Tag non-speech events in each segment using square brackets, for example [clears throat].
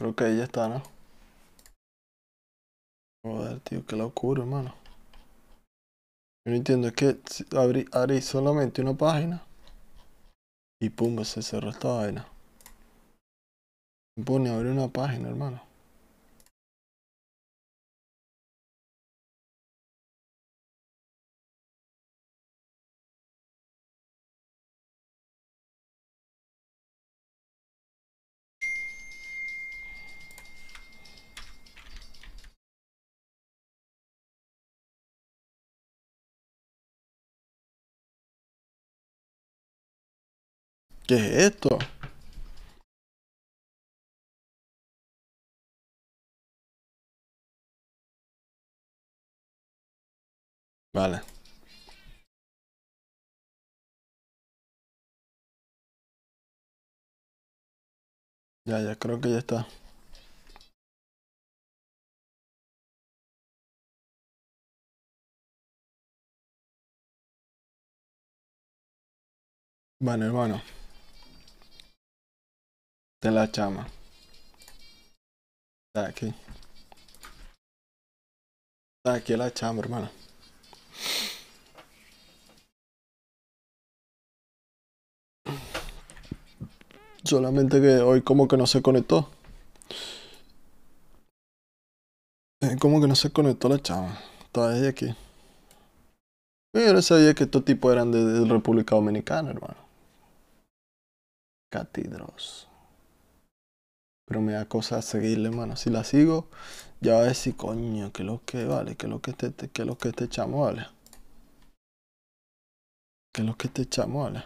Creo que ahí ya está, ¿no? Joder, tío, qué locura, hermano. Yo no entiendo, es que abrí, solamente una página y pum, se cerró esta vaina. Me pone a abrir una página, hermano. ¿Qué es esto? Vale. Ya, ya creo que ya está. Bueno, hermano de la chama Está aquí. Está aquí la chama hermano. Solamente que hoy como que no se conectó. Eh, como que no se conectó la chama. todavía de aquí. Yo sabía que estos tipos eran de, República Dominicana, hermano. Catidros pero me da cosa seguirle, hermano. Si la sigo, ya va a decir, coño, que lo que vale, que lo que te que lo que te chamo vale. Que lo que te chamo vale.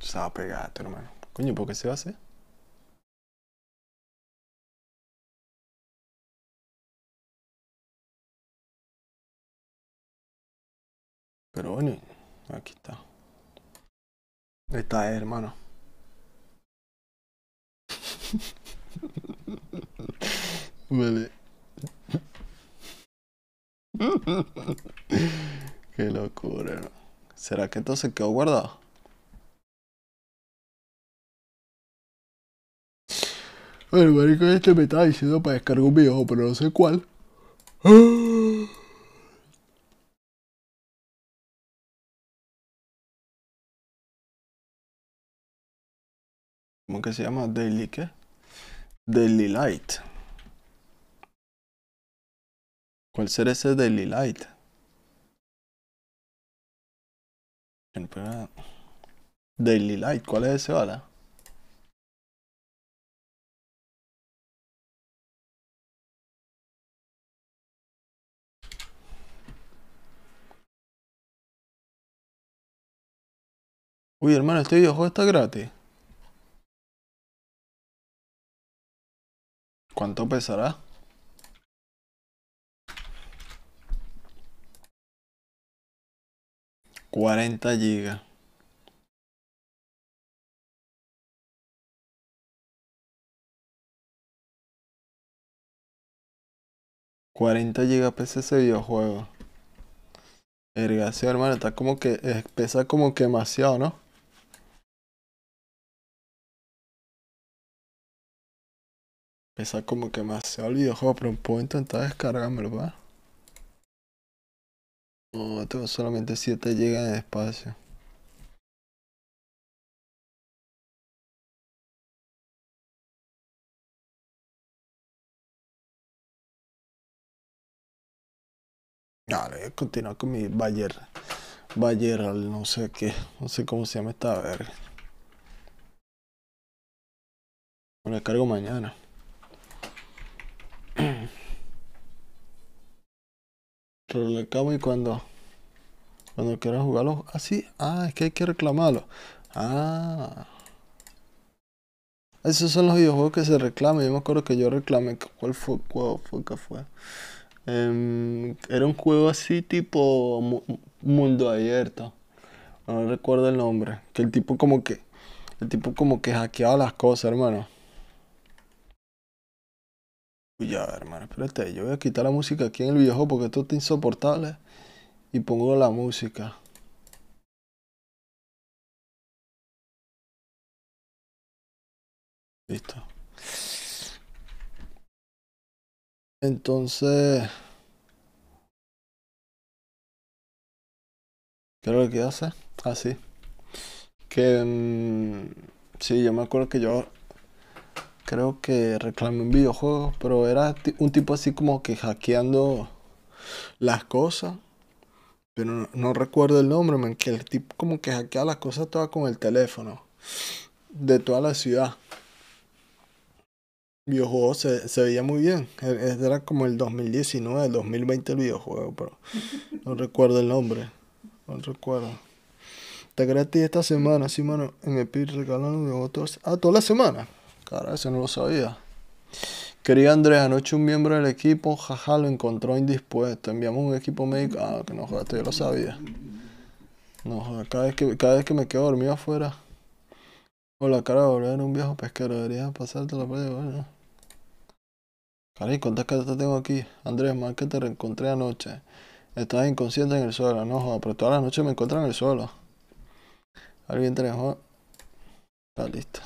Se va a pegar, este hermano. Coño, ¿por qué se va a hacer? Pero bueno, aquí está. Esta es, eh, hermano. vale. Qué locura. ¿Será que entonces quedó guardado? Bueno, marico, este me estaba diciendo para descargar un video, pero no sé cuál. ¡Ah! ¿Cómo que se llama? Daily qué? Daily Light. ¿Cuál será ese Daily Light? Daily Light, ¿cuál es ese bala Uy, hermano, este videojuego está gratis. ¿Cuánto pesará? Cuarenta gigas. Cuarenta gigas ese videojuego. Ergación, hermano, está como que eh, pesa como que demasiado, ¿no? Esa como que me hace el videojuego, pero un puedo intentar descargármelo, ¿va? No, tengo solamente 7 GB de espacio. Dale, voy a continuar con mi Bayer. Bayer, no sé qué. No sé cómo se llama esta verga. Me la cargo mañana. [clears throat] Pero le acabo y cuando cuando quieras jugarlo así, ah, ah, es que hay que reclamarlo. Ah. Esos son los videojuegos que se reclaman. Yo me acuerdo que yo reclamé. ¿Cuál fue? ¿Cuál fue? que fue? Em, era un juego así tipo mundo abierto. No recuerdo el nombre. Que el tipo como que. El tipo como que hackeaba las cosas, hermano ya hermano, espérate, yo voy a quitar la música aquí en el videojuego porque esto está insoportable. Y pongo la música. Listo. Entonces... ¿Qué es lo que hace? Así. Ah, que... Mm, sí, yo me acuerdo que yo creo que reclamé un videojuego, pero era un tipo así como que hackeando las cosas. Pero no, recuerdo el nombre, man, que el tipo como que hackeaba las cosas todas con el teléfono de toda la ciudad. videojuego se, se veía muy bien. E, e, era como el 2019, el 2020 el videojuego, pero [laughs] no recuerdo el nombre. No recuerdo. Te gratis esta semana, sí, mano. En el PIB regalando de otros. Ah, toda la semana. Cara, eso no lo sabía. Quería Andrés, anoche un miembro del equipo, jaja, lo encontró indispuesto. Enviamos un equipo médico. Ah, que no jodas, yo lo sabía. No jodas, cada vez que, cada vez que me quedo dormido afuera. Hola, cara volver a un viejo pesquero, deberías pasarte la playa, bueno. Caray, ¿cuántas te tengo aquí? Andrés, más que te reencontré anoche. Estabas inconsciente en el suelo, no jodas pero toda la noche me encuentro en el suelo. Alguien te dejó. Está listo.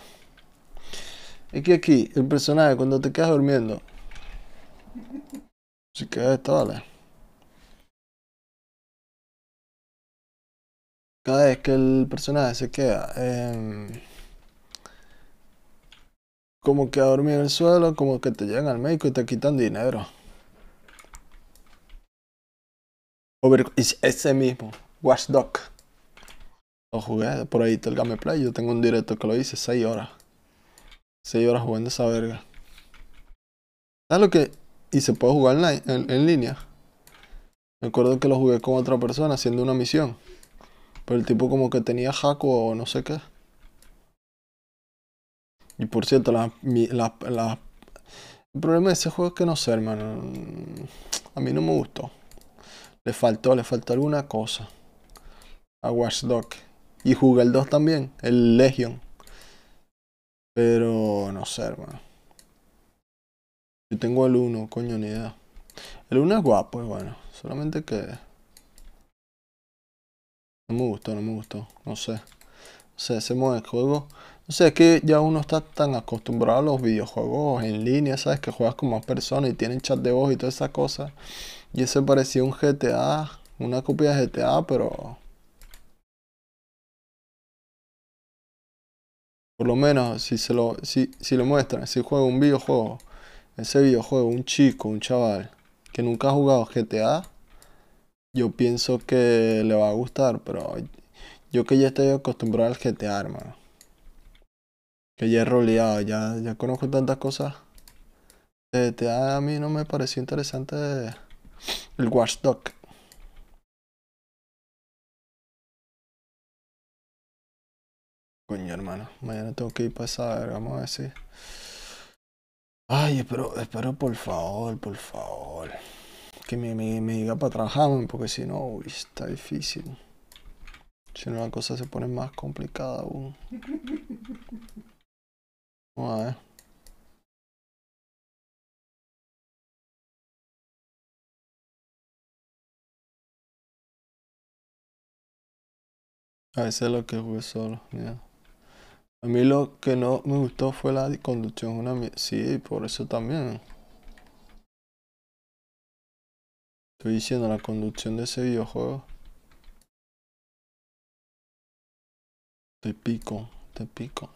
Es que aquí, el personaje, cuando te quedas durmiendo, si queda esto, vale Cada vez que el personaje se queda, em, como que a dormir en el suelo, como que te llegan al médico y te quitan dinero. ese mismo, Watchdog. Lo jugué por ahí, el Gameplay. Yo tengo un directo que lo hice 6 horas. 6 horas jugando esa verga. ¿Sabes ah, lo que? Y se puede jugar en, en, línea. Me acuerdo que lo jugué con otra persona haciendo una misión. Pero el tipo como que tenía jaco o no sé qué. Y por cierto, la, la, el problema de ese juego es que no sé, hermano. A mí no me gustó. Le faltó, le faltó alguna cosa. A Watchdog. Y jugué el 2 también, el Legion. Pero no sé, hermano. Yo tengo el 1, coño, ni idea. El 1 es guapo, es bueno. Solamente que... No me gustó, no me gustó. No sé. No sé, ese modo de juego... No sé, es que ya uno está tan acostumbrado a los videojuegos en línea, ¿sabes? Que juegas con más personas y tienen chat de voz y todas esas cosas. Y ese parecía un GTA, una copia de GTA, pero... Por lo menos si, se lo, si, lo muestran, si juega un videojuego, ese videojuego, un chico, un chaval que nunca ha jugado GTA, yo pienso que le va a gustar, pero yo que ya estoy acostumbrado al GTA, hermano. Que ya he roleado, ya, ya conozco tantas cosas. GTA a mí no me pareció interesante el Watchdog. Coño, hermano. Mañana tengo que ir para verga, Vamos a ver si. Ay, espero, espero, por favor, por favor. Que me, diga para trabajarme, porque si no, está difícil. Si no, la cosa se pone más complicada aún. Vamos a ver. A veces lo que jugué solo, mira. A mí lo que no me gustó fue la conducción. Una sí, por eso también. Estoy diciendo la conducción de ese videojuego. Te pico, te pico.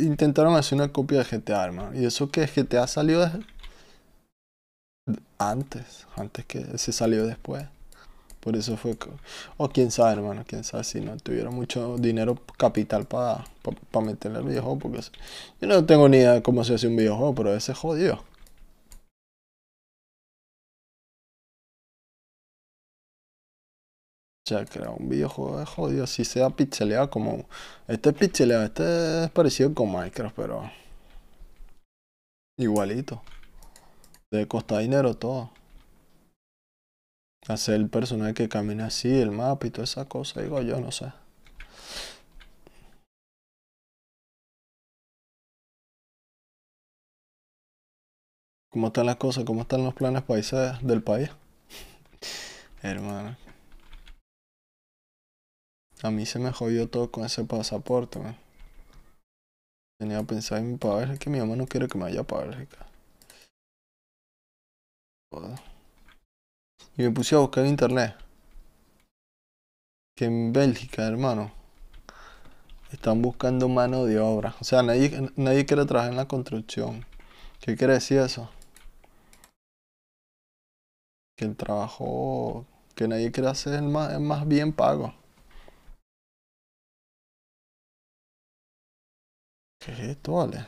intentaron hacer una copia de GTA, hermano. Y eso que GTA salió antes, antes que se salió después. Por eso fue. O quién sabe, hermano, quién sabe si no tuviera mucho dinero capital para para meterle al videojuego. Porque yo no tengo ni idea de cómo se hace un videojuego, pero ese es jodido. Ya crear un videojuego es jodido, si sea pixeleado como. Este es pixeleado, este es parecido con Minecraft, pero. Igualito. Debe costa dinero todo. Hacer el personaje que camina así, el mapa y toda esa cosa, digo yo, no sé. ¿Cómo están las cosas? ¿Cómo están los planes países del país? [laughs] Hermano. A mí se me jodió todo con ese pasaporte, man. Tenía pensado en mi padre, que mi mamá no quiere que me vaya a Bélgica. Joder. Y me puse a buscar en internet. Que en Bélgica, hermano, están buscando mano de obra. O sea, nadie, nadie quiere trabajar en la construcción. ¿Qué quiere decir eso? Que el trabajo que nadie quiere hacer es más, más bien pago. ¿Qué es esto, vale?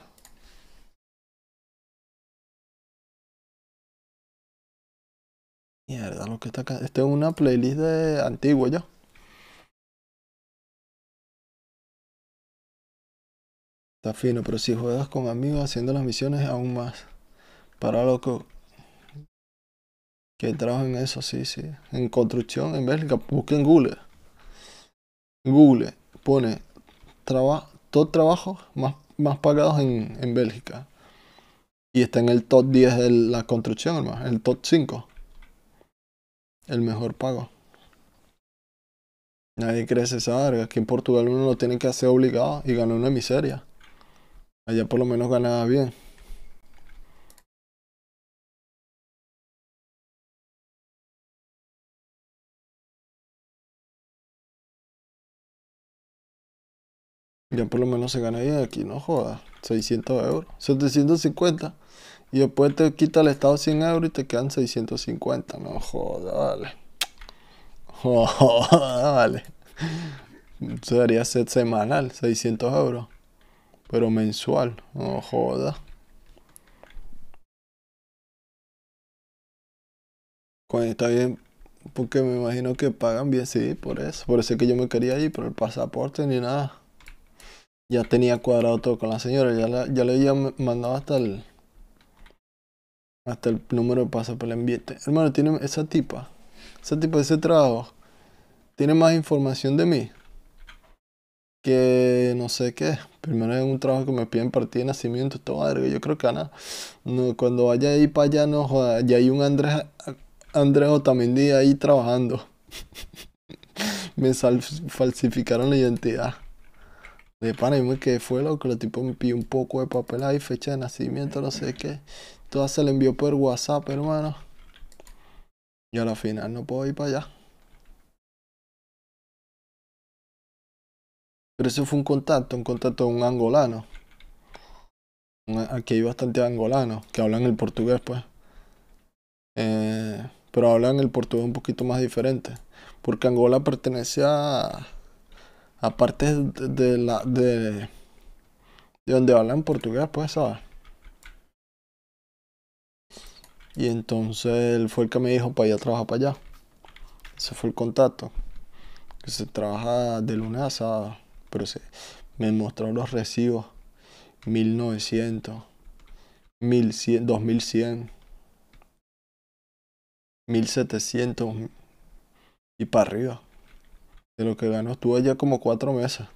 Mierda, lo que está acá. Esta es una playlist de antiguo ya. Está fino, pero si juegas con amigos haciendo las misiones, aún más. Para loco. Que trabaja en eso, sí, sí. En construcción en Bélgica, busquen Google. Google pone trabajo, top trabajos más, más pagados en, en Bélgica. Y está en el top 10 de la construcción, hermano. El top 5 el mejor pago. Nadie crece esa verga. Aquí en Portugal uno lo tiene que hacer obligado y gana una miseria. Allá por lo menos ganaba bien. Ya por lo menos se gana bien aquí, no joda. 600 euros. 750. Y después te quita el Estado 100 euros y te quedan 650. No, joda, vale. Joda, [laughs] vale. Eso debería ser semanal, 600 euros. Pero mensual, no joda. Cuando está bien, porque me imagino que pagan bien, sí, por eso. Por eso es que yo me quería ir, por el pasaporte ni nada. Ya tenía cuadrado todo con la señora, ya, ya le había mandado hasta el, hasta el número de por el ambiente. Hermano, tiene esa tipa, Ese tipo de ese trabajo, tiene más información de mí que no sé qué. Primero es un trabajo que me piden partida de nacimiento, todo madre, yo creo que nada. No, cuando vaya ahí para allá, no joda, ya hay un Andrés, Andrés Otamendi ahí trabajando. [laughs] me falsificaron la identidad. De pana, y me que fue loco, el tipo me pidió un poco de papel ahí, fecha de nacimiento, no sé qué. Todas se le envió por WhatsApp, hermano. Y a la final no puedo ir para allá. Pero eso fue un contacto, un contacto de un angolano. Aquí hay bastante angolanos que hablan el portugués, pues. Eh, pero hablan el portugués un poquito más diferente. Porque Angola pertenece a, a partes de, la, de, de donde hablan portugués, pues, ¿sabes? Y entonces él fue el que me dijo para allá trabaja, trabajar para allá. Ese fue el contacto. Que se trabaja de lunes a sábado. Pero se, me mostró los recibos. 1900, 2100, 1700 y para arriba. De lo que ganó estuve allá como cuatro meses.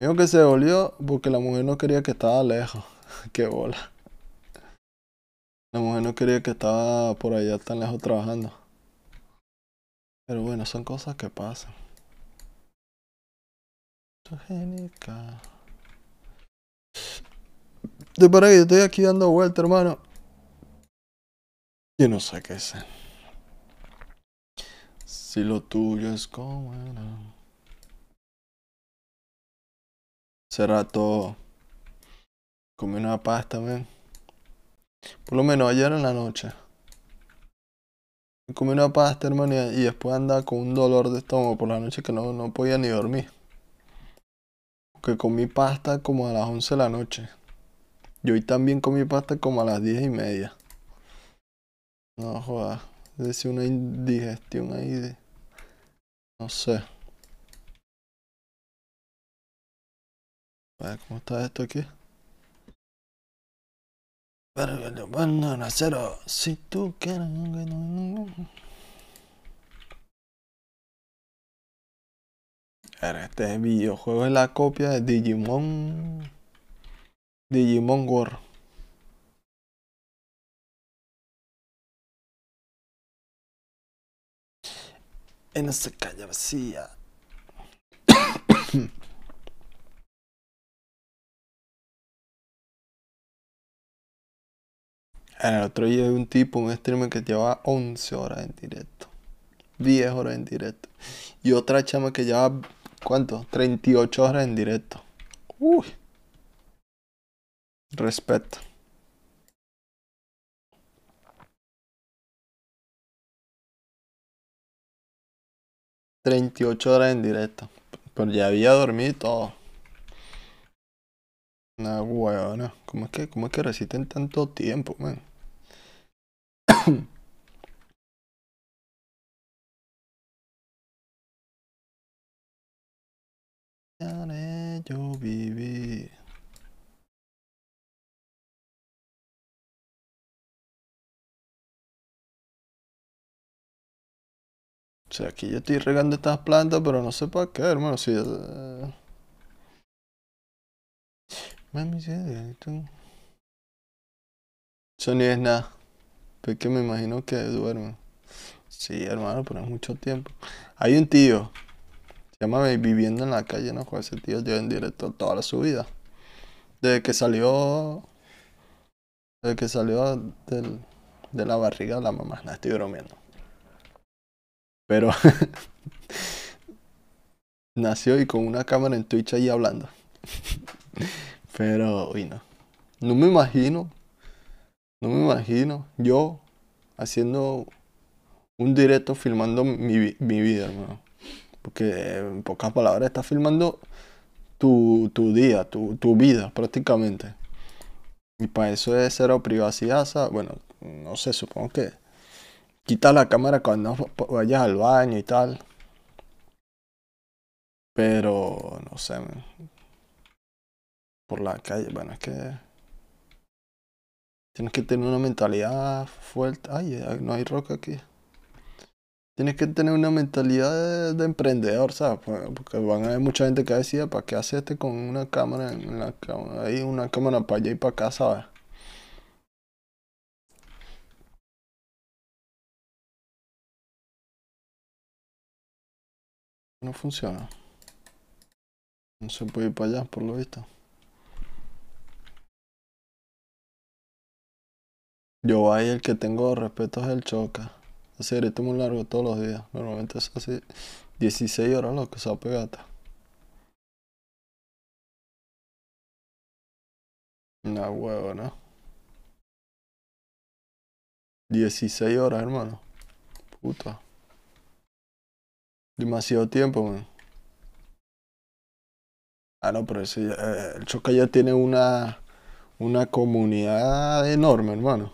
Dijo que se volvió porque la mujer no quería que estaba lejos. [laughs] Qué bola. La mujer no quería que estaba por allá tan lejos trabajando. Pero bueno, son cosas que pasan. Genica, De para que estoy aquí dando vuelta, hermano. Yo no sé qué sé. Si lo tuyo es como era. Hace rato comí una pasta, ven. Por lo menos ayer en la noche. comí una pasta, hermano, y después andaba con un dolor de estómago por la noche que no, podía ni dormir. Porque comí pasta como a las 11 de la noche. Y hoy también comí pasta como a las 10 y media. No jodas. Es una indigestión ahí de... No sé. ¿Cómo está esto aquí? Pero que Si tú quieres. Este videojuego es la copia de Digimon. Digimon War. En esta calle vacía. [coughs] El otro día hay un tipo, un streamer que llevaba 11 horas en directo. 10 horas en directo. Y otra chama que lleva, ¿cuánto? 38 horas en directo. Uy. Respeto. ...38 horas en directo... ...pero ya había dormido todo... ...una huevona... ¿Cómo es que, cómo es que resisten tanto tiempo, man? yo viví O sea, aquí yo estoy regando estas plantas, pero no sé para qué, hermano. Si... Eh. Mami, ¿tú? Eso ni es nada es pues que me imagino que duermen. Sí, hermano, pero es mucho tiempo. Hay un tío. Se llama Viviendo en la calle, ¿no? ese tío lleva en directo toda su vida. Desde que salió. Desde que salió de la barriga de la mamá. No estoy bromeando. Pero. [laughs] nació y con una cámara en Twitch ahí hablando. [laughs] Pero, uy, no. No me imagino no me imagino yo haciendo un directo filmando mi, mi vida, hermano. Porque en pocas palabras estás filmando tu, día, tu, vida prácticamente. Y para eso es cero privacidad, Bueno, no sé, supongo que quitas la cámara cuando vayas al baño y tal. Pero, no sé, por la calle, bueno, es que... Tienes que tener una mentalidad fuerte. Ay, no hay roca aquí. Tienes que tener una mentalidad de, emprendedor, ¿sabes? Pues, porque van a haber mucha gente que decía, ah, ¿para qué haces este con una cámara en la cámara? Ahí una cámara para allá y para acá, ¿sabes? No funciona. No se puede ir para allá, por lo visto. Yo ahí el que tengo respeto es el Choca. Hace grito muy largo todos los días. Normalmente es así 16 horas lo que se pegata. Una huevo, ¿no? 16 horas, hermano. Puta. Demasiado tiempo, man. Ah, no, pero eh, el Choca ya tiene una, una comunidad enorme, hermano.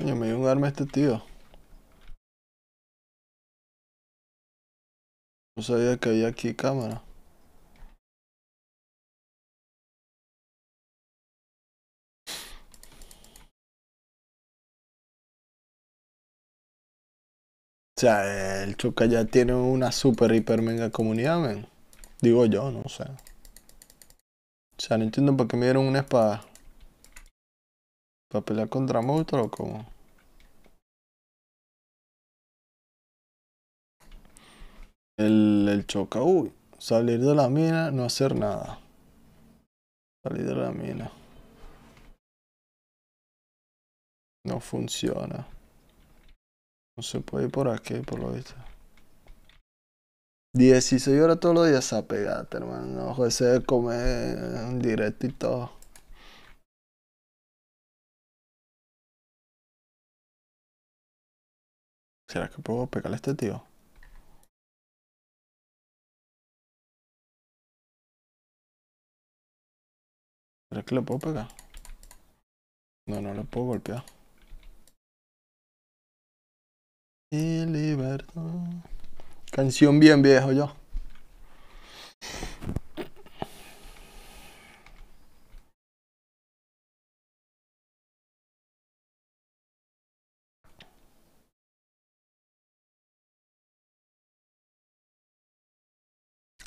Coño, me dio un arma este tío. No sabía que había aquí cámara. O sea, el choca ya tiene una super hiper mega comunidad, men. Digo yo, no sé. O sea, no entiendo por qué me dieron una espada. ¿Para pelear contra monstruos o cómo? El, el choca, uy, salir de la mina, no hacer nada. Salir de la mina. No funciona. No se puede ir por aquí, por lo visto. 16 horas todos los días a pegarte, hermano. ojo se de comer en directo y todo. ¿Será que puedo pegarle a este tío? ¿Será que lo puedo pegar? No, no lo puedo golpear. Y libertad. Canción bien viejo yo.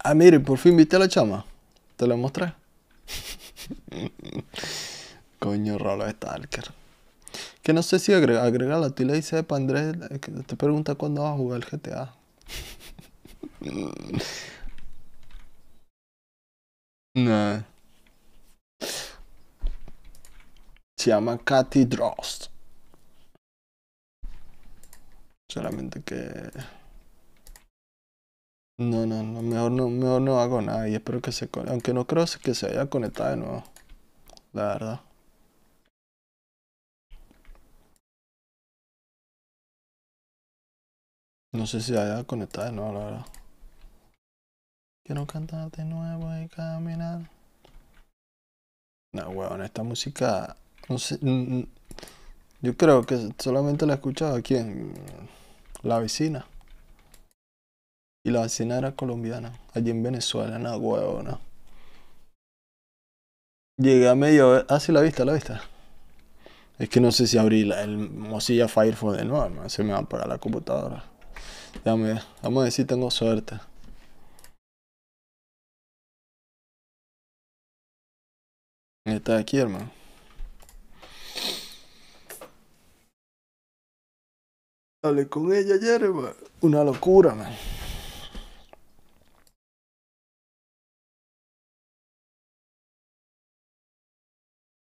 Ah, mire, por fin viste a la chama. Te la mostré. Coño, Rolo Stalker. Que no sé si agrega, agregarla. Tú le dices Andrés, que te pregunta cuándo va a jugar el GTA. [laughs] no. Se llama Katy Drost. Solamente que... No, no, no, mejor no, mejor no hago nada y espero que se aunque no creo que se haya conectado de nuevo, la verdad. No sé si haya conectado de nuevo, la verdad. Quiero cantar de nuevo y caminar. No, weón, esta música, no sé, yo creo que solamente la he escuchado aquí en la vecina. Y la vecina era colombiana, allí en Venezuela, nada ¿no? Llegué a medio. Ah, sí, la vista, la vista. Es que no sé si abrí el Mozilla Firefox de nuevo, hermano. Se me va a parar la computadora. Déjame ver. Vamos a ver si tengo suerte. Está aquí, hermano. Hablé con ella ayer, hermano. Una locura, man.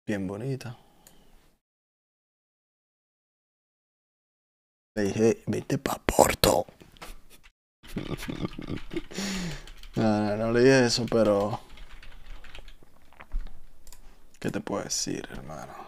Bien bonita. Le dije, vete para Porto. [laughs] no, no, le eso, pero... ¿Qué te puedo decir, hermano?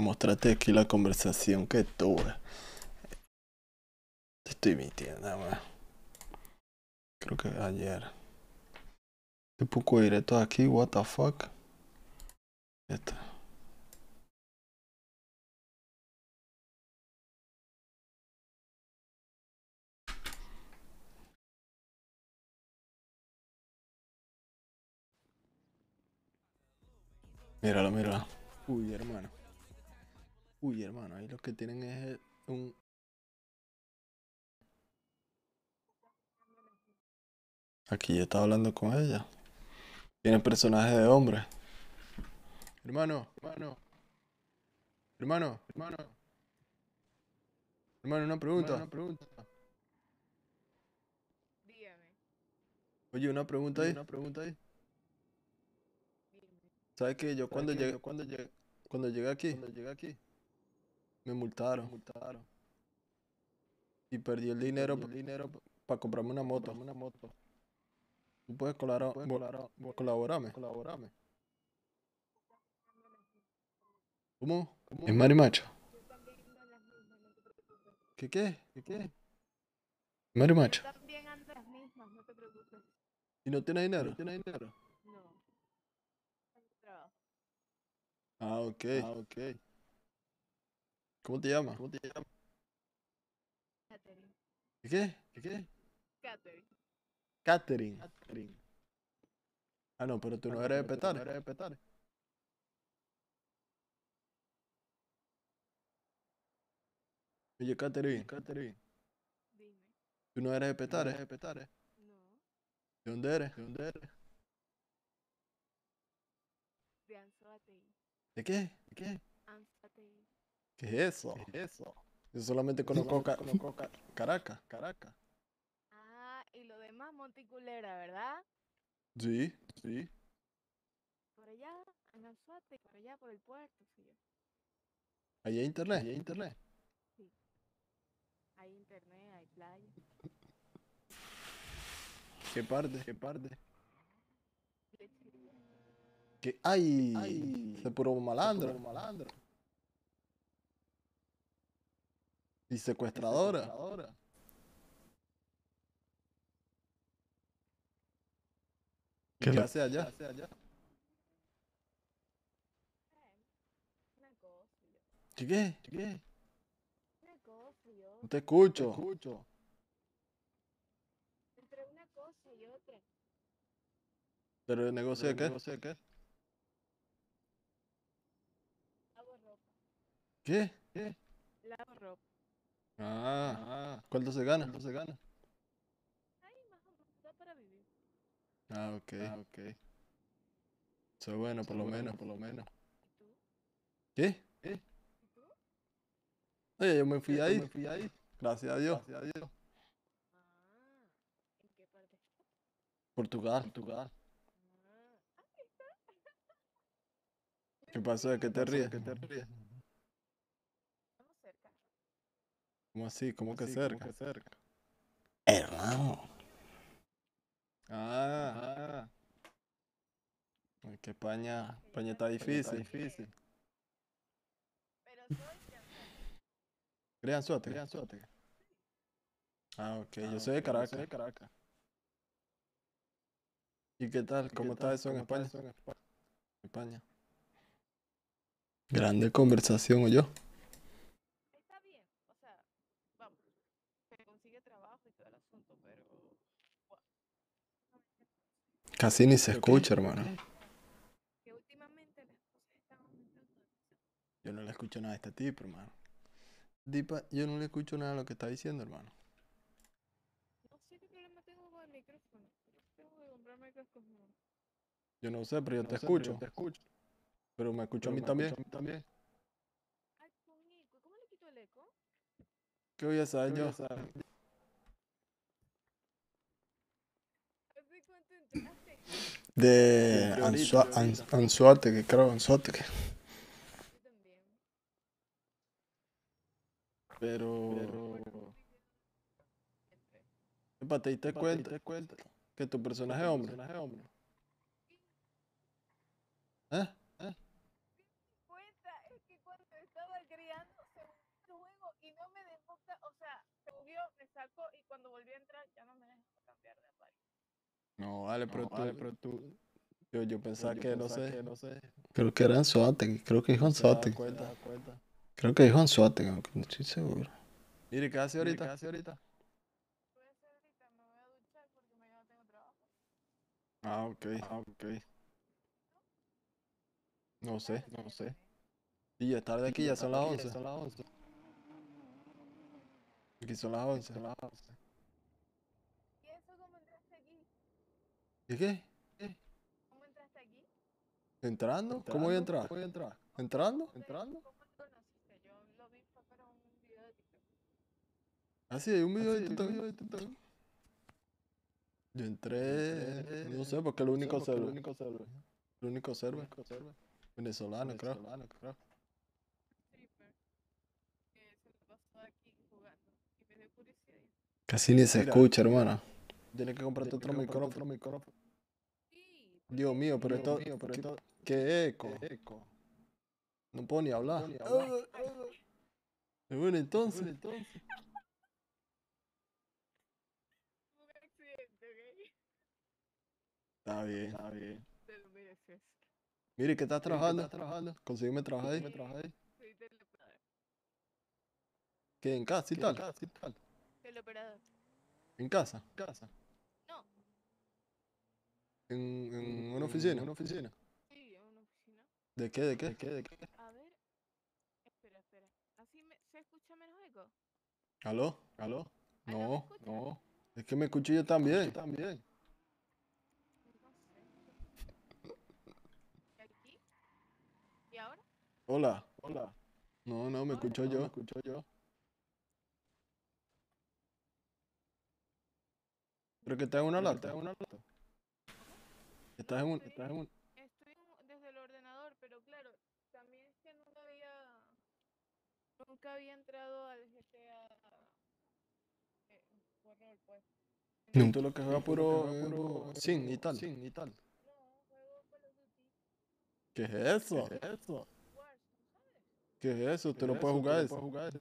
mostrarte aquí la conversación que tuve. Te estoy mintiendo, Creo que ayer. Te poco directo aquí, what the fuck. mira Míralo, míralo. Uy, hermano. Uy, hermano, ahí los que tienen es un... Aquí yo estaba hablando con ella. Tienen personajes de hombre. Hermano, hermano. Hermano, hermano. Hermano, una pregunta. una pregunta. Oye, una pregunta ahí. Una pregunta ahí. ¿Sabes que yo cuando llegué, cuando llegué, cuando llegué aquí, cuando llegué aquí, me multaron. multaron. Y perdí el dinero, perdí el dinero para comprarme una moto. una moto. Tú puedes colaborar, colaborarme. colaborarme. ¿Cómo? ¿Cómo? Es marimacho. ¿Qué qué? ¿Qué qué? Marimacho. macho también ando las no te preocupes. ¿Y no tienes dinero? ¿No dinero? No. Ah, ok. Ah, ok. ¿Cómo te llamas? ¿Cómo te llamas? qué? ¿Qué Catherine. Catherine. Ah, no, pero tú no ah, eres de petar. No eres de Oye, Catherine. Catherine. Dime. ¿Tú no eres de petare? de No. ¿De dónde eres? ¿De dónde eres? De ¿De qué? ¿De qué? ¿Qué es eso? eso? Yo solamente conozco, ca Caracas. Caraca. Ah, y lo demás Monticulera, ¿verdad? Sí, sí. Por allá, en suerte por allá, por el puerto, sí. Ahí hay internet, ahí hay internet. Sí. Hay internet, hay playa. ¿Qué parte? ¿Qué parte? Que ay, ay, se puro malandro, malandro. Y secuestradora. ¿Qué, ¿Qué hace allá? ¿Qué qué? ¿Qué No te escucho. No te escucho. Entre una cosa y otra. ¿Pero el negocio de qué? negocio de qué? Lavo ropa. ¿Qué? ¿Qué? Lavo ropa. Ah, ¿cuánto se gana? ¿Cuánto se gana? Ah, ok. Ah, ok. Eso bueno, por lo menos, por lo menos. ¿Qué? ¿Qué? ¿Eh? Oye, yo me fui ahí. fui ahí. Gracias a Dios. a Dios. Ah, ¿en qué parte Portugal. Portugal. Ah, ¿Qué pasó? ¿De qué te rías ¿Qué te ríes? ¿Cómo así? ¿Cómo, que cerca? cerca? Hermano. Ah. ah. Ay, que paña, España está difícil. difícil. Crean suerte. Crean suerte. Ah, ok. Ah, yo soy de Caracas. de Caracas. ¿Y qué tal? ¿Cómo, está, tal? Eso en España? España. Grande conversación, ¿o yo? Casi ni se escucha, hermano. Yo no le escucho nada a este tipo hermano. Dipa, yo no le escucho nada a lo que está diciendo, hermano. No sé qué problema tengo con el micrófono. Tengo que comprar micrófono. Yo no sé, pero yo, no te, sé, escucho. Pero yo te escucho. Pero me escucho a mí también. ¿cómo le quito el eco? ¿Qué voy a saber yo? Voy a de Ansua, que creo Anzuate. Que... Pero... Pero... Epa, te cuento cuenta, que tu personaje es hombre. Personaje hombre. ¿Eh? ¿Eh? Cuenta es que cuando estaba criando se murió juego y no me dejó, o sea, se murió, me sacó y cuando volví a entrar ya no me dejó cambiar de apariencia. No, dale, pero tú, pero tú. Yo, yo pensaba, que, no sé. que, no sé. Creo que era Anzuategui, creo que dijo Anzuategui. Creo que dijo en aunque no estoy seguro. Mire, ¿qué hace ahorita? ¿Qué hace ahorita? Ah, ok, ah, ok. No sé, no sé. Y ya es tarde aquí, ya son las 11. Aquí son las 11. Aquí son las 11. ¿Y qué? ¿Cómo entraste aquí? ¿Entrando? ¿Cómo voy a entrar? Voy a entrar? ¿Entrando? ¿Entrando? un video de TikTok. Ah, sí, hay un video ah, de TikTok. Yo entré, no sé, porque el único server. El único server. El único server. Venezolano, creo. Venezolano, creo. Casi ni se escucha, hermano. Tienes que comprarte otro micrófono, micrófono. Dios mío, pero Dios esto. Mío, pero ¿qué, esto qué, eco? ¿Qué eco? No puedo ni hablar. No puedo ni hablar. Eh, bueno, entonces. Bueno, entonces. Un accidente, ¿ok? Está bien, está bien. Te lo mereces. Mire, que estás trabajando? ¿Estás trabajando? Consígueme trabajar ahí. trabajar ¿Qué? ¿En casa y tal? En casa y tal. Del operador. ¿En casa? En casa. En, en una oficina, una oficina. Sí, en una oficina. ¿De qué, de qué, de qué, A ver, espera, espera. ¿Así me, se escucha menos eco? ¿Aló? ¿Aló? No, no. Es que me escucho yo también, yo también. ¿Aquí? ¿Y ahora? Hola, hola. No, no, me escucho yo, me escucho yo. Creo que está en una lata, está en una lata. Estás en un, estás Estoy desde el ordenador, pero claro, también es que nunca había, nunca había entrado al GTA eh, por rol, pues. Tú lo que juega puro, puro y tal. Sin y tal. No, juego los Duty. ¿Qué es eso? ¿Qué es eso? ¿Qué es eso? ¿Te lo puedes jugar eso?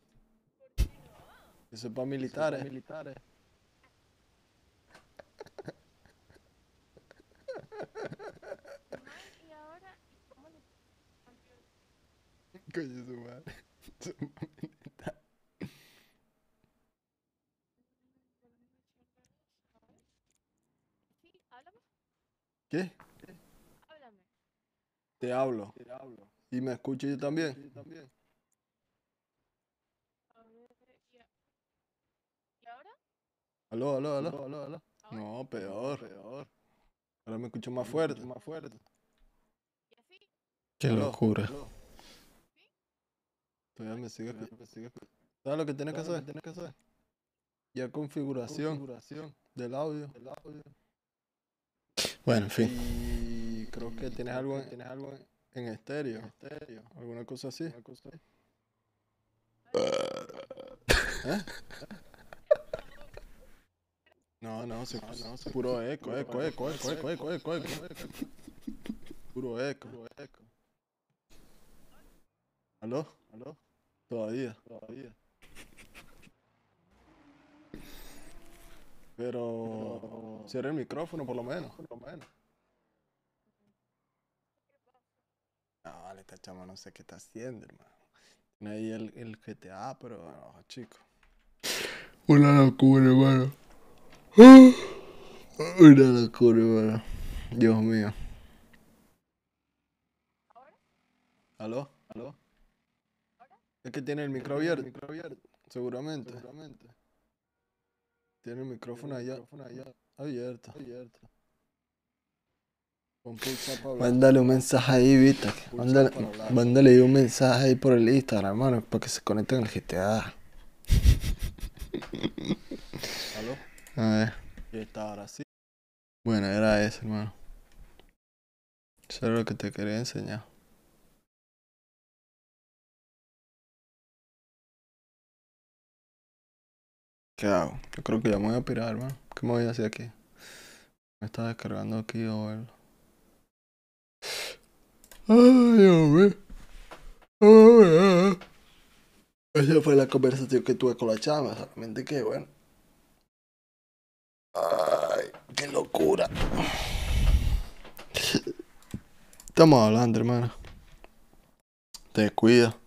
Eso es para militares. militares. ¿Y ahora cómo le... Coño, su madre. Su ¿Qué? Te hablo. Te hablo. ¿Y me escucha yo también? Yo también. ¿Y ahora? aló. aló, aló, aló. No, peor, peor. Ahora me escucho más fuerte, más fuerte. Qué locura. Todavía me sigue, ¿Sabes lo que tienes que hacer? Tienes que hacer. Ya configuración, configuración del audio. Bueno, en fin. Y creo que tienes algo, en, tienes algo en, estéreo. ¿Alguna cosa así? ¿Eh? ¿Eh? No, no, se, puro eco, eco, eco, eco, eco, eco, eco, eco. Puro eco. Puro eco. ¿Aló? ¿Aló? Todavía. Todavía. Pero cierra el micrófono por lo menos, por lo menos. Ah, vale, esta chama no sé qué está haciendo, hermano. Tiene ahí el, el GTA, pero bueno, chico. Una locura, hermano. [gasps] Una la hermano. Dios mío. ¿Aló? ¿Aló? Es que tiene el micro abierto, Seguramente. Tiene el micrófono allá, abierto. abierto. Mándale un mensaje ahí, Vita. Mándale, un mensaje ahí por el Instagram, hermano, para que se conecten al GTA. [laughs] A ver. Y está ahora sí. Bueno, era eso, hermano. Eso era lo que te quería enseñar. ¿Qué Yo creo que ya me voy a pirar, hermano. ¿Qué me voy a hacer aquí? Me está descargando aquí o el... Ay, hombre. Ay, ah. Esa fue la conversación que tuve con la chama. Solamente que, bueno. estamos hablando, hermano. Te cuida.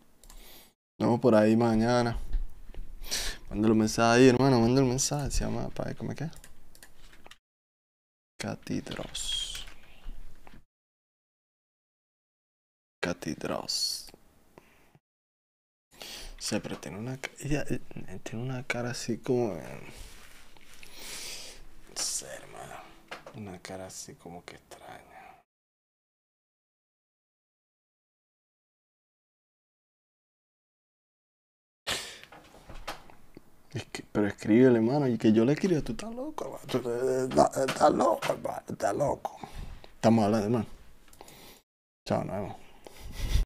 Nos por ahí mañana. Mándale un mensaje ahí, hermano. Mándale un mensaje. Se llama, para ¿cómo es que? Catidros. Catidros. O sea, pero tiene una, eh, tiene una cara así como... No sé, hermano. Una cara así como que extraña. Es que, pero escríbele, hermano. Y que yo le escribo, tú estás loco, hermano. Estás loco, hermano. Estás loco. Estamos hablando, hermano. Chao, nos vemos.